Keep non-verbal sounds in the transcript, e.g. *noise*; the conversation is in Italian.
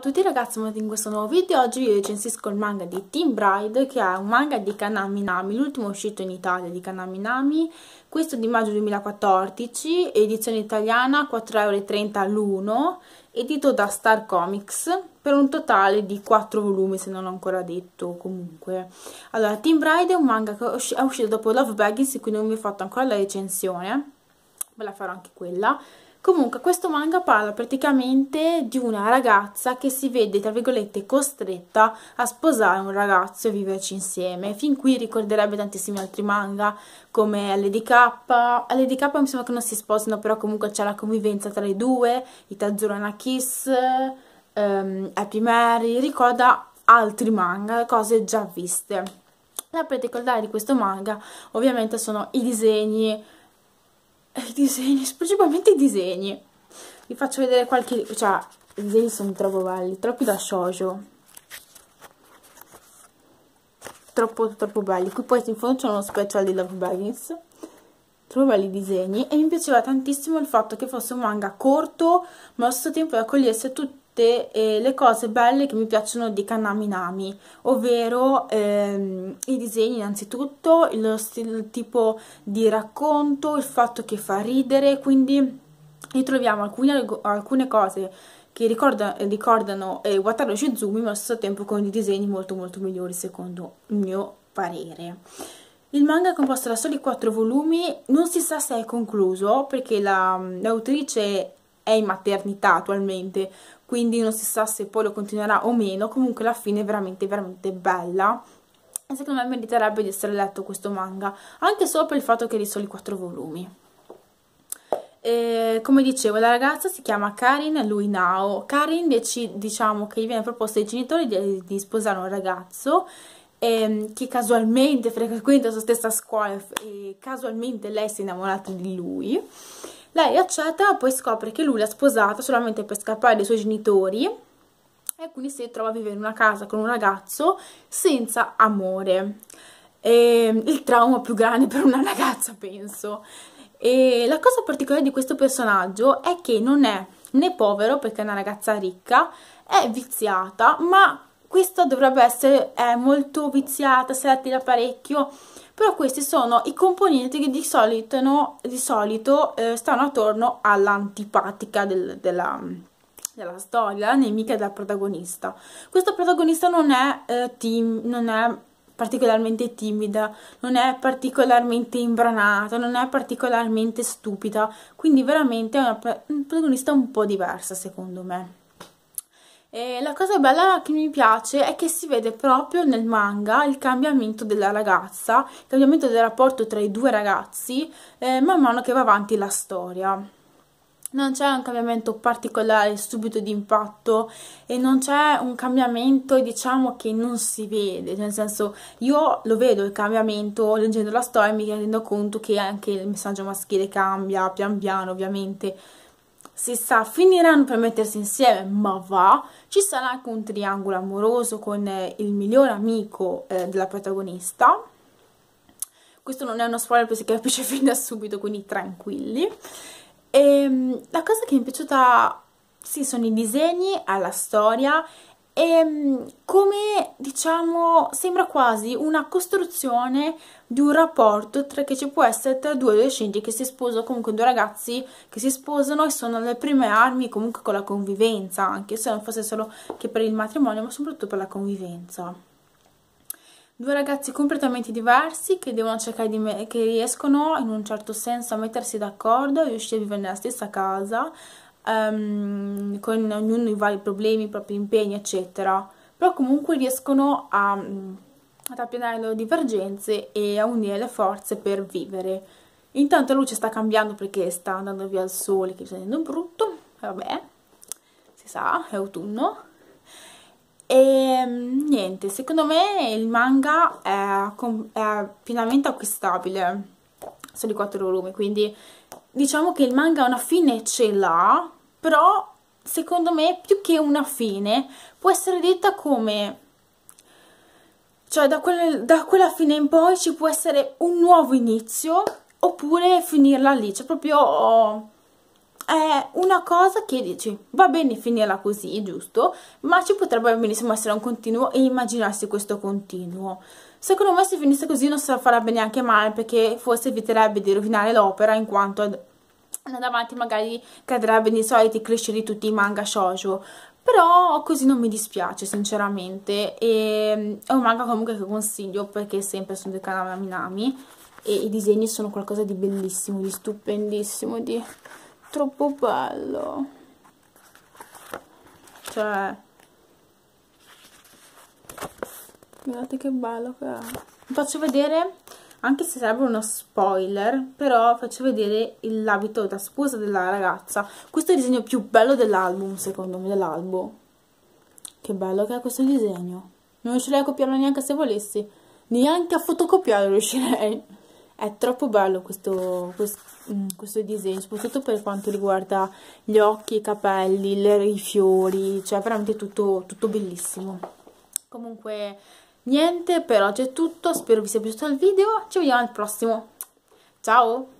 Ciao a tutti ragazzi, benvenuti in questo nuovo video. Oggi vi recensisco il manga di Team Bride, che è un manga di Kanami Nami, l'ultimo uscito in Italia di Kanami Nami, questo di maggio 2014, edizione italiana 4,30€ l'uno, edito da Star Comics, per un totale di 4 volumi se non ho ancora detto comunque. Allora, Team Bride è un manga che è uscito dopo Love Baggins, quindi non vi ho fatto ancora la recensione, ve la farò anche quella. Comunque questo manga parla praticamente di una ragazza che si vede, tra virgolette, costretta a sposare un ragazzo e viverci insieme. Fin qui ricorderebbe tantissimi altri manga come Lady K. Lady K mi sembra che non si sposino, però comunque c'è la convivenza tra i due, Itazura and um, Happy Mary, ricorda altri manga, cose già viste. La particolare di questo manga ovviamente sono i disegni *laughs* i disegni, principalmente i disegni. Vi faccio vedere qualche... cioè, i disegni sono troppo belli, troppi da shoujo. Troppo, troppo belli. Qui poi in fondo c'è uno special di Love Baggins. Troppo belli i disegni. E mi piaceva tantissimo il fatto che fosse un manga corto, ma allo stesso tempo raccogliesse tutti tutte eh, le cose belle che mi piacciono di Kanami Nami, ovvero ehm, i disegni innanzitutto, il, il tipo di racconto, il fatto che fa ridere, quindi ritroviamo alcune, alcune cose che ricorda, ricordano eh, Wataru Shizumi ma allo stesso tempo con dei disegni molto molto migliori secondo il mio parere. Il manga è composto da soli 4 volumi, non si sa se è concluso perché l'autrice la, è in maternità attualmente, quindi non si sa se poi lo continuerà o meno comunque la fine è veramente veramente bella e secondo me meriterebbe di essere letto questo manga anche solo per il fatto che è di soli quattro volumi e, come dicevo la ragazza si chiama Karin Lui Luinao Karin diciamo che gli viene proposta ai genitori di, di sposare un ragazzo ehm, che casualmente frequenta la sua stessa scuola e casualmente lei si è innamorata di lui lei accetta, poi scopre che lui l'ha sposata solamente per scappare dai suoi genitori e quindi si trova a vivere in una casa con un ragazzo senza amore. E il trauma più grande per una ragazza, penso. E la cosa particolare di questo personaggio è che non è né povero perché è una ragazza ricca, è viziata, ma questa dovrebbe essere eh, molto viziata, si attira parecchio, però questi sono i componenti che di solito, no, di solito eh, stanno attorno all'antipatica del, della, della storia, la nemica della protagonista. Questa protagonista non è, eh, tim non è particolarmente timida, non è particolarmente imbranata, non è particolarmente stupida, quindi veramente è una protagonista un po' diversa secondo me. E la cosa bella che mi piace è che si vede proprio nel manga il cambiamento della ragazza, il cambiamento del rapporto tra i due ragazzi eh, man mano che va avanti la storia. Non c'è un cambiamento particolare subito di impatto e non c'è un cambiamento diciamo che non si vede, nel senso io lo vedo il cambiamento leggendo la storia e mi rendo conto che anche il messaggio maschile cambia pian piano ovviamente si sa, finiranno per mettersi insieme, ma va, ci sarà anche un triangolo amoroso con eh, il miglior amico eh, della protagonista. Questo non è uno spoiler perché si capisce *laughs* fin da subito, quindi tranquilli. E, ehm, la cosa che mi è piaciuta, sì, sono i disegni, la storia e ehm, come diciamo sembra quasi una costruzione di un rapporto tra, che ci può essere tra due adolescenti che si sposano, comunque due ragazzi che si sposano e sono le prime armi comunque con la convivenza, anche se non fosse solo che per il matrimonio, ma soprattutto per la convivenza. Due ragazzi completamente diversi che devono cercare di che riescono in un certo senso a mettersi d'accordo e riuscire a vivere nella stessa casa, um, con ognuno i vari problemi, i propri impegni, eccetera, però comunque riescono a, mm, a tappionare le loro divergenze e a unire le forze per vivere. Intanto la luce sta cambiando perché sta andando via il sole che sta venendo brutto, vabbè, si sa, è autunno. E mm, niente, secondo me il manga è, è pienamente acquistabile, sono di 4 volumi, quindi diciamo che il manga una fine ce l'ha, però secondo me più che una fine può essere detta come cioè da, quel, da, quella fine in poi ci può essere un nuovo inizio oppure finirla lì, cioè proprio è una cosa che dici va bene finirla così, giusto, ma ci potrebbe benissimo essere un continuo e immaginarsi questo continuo. Secondo me se finisse così non se la farebbe neanche male perché forse eviterebbe di rovinare l'opera in quanto andando avanti magari cadrebbe nei soliti cliché di tutti i manga shoujo però così non mi dispiace sinceramente e mm, è un manga comunque che consiglio perché sempre sono del canale Minami e i disegni sono qualcosa di bellissimo, di stupendissimo, di troppo bello cioè guardate che bello che è vi faccio vedere anche se sarebbe uno spoiler però faccio vedere l'abito da sposa della ragazza questo è il disegno più bello dell'album secondo me dell'album che bello che è questo disegno non riuscirei a copiarlo neanche se volessi neanche a fotocopiarlo riuscirei è troppo bello questo, questo, mm, questo, disegno, soprattutto per quanto riguarda gli occhi, i capelli, le, i fiori, cioè veramente tutto, tutto bellissimo. Comunque niente per oggi è tutto spero vi sia piaciuto il video ci vediamo al prossimo ciao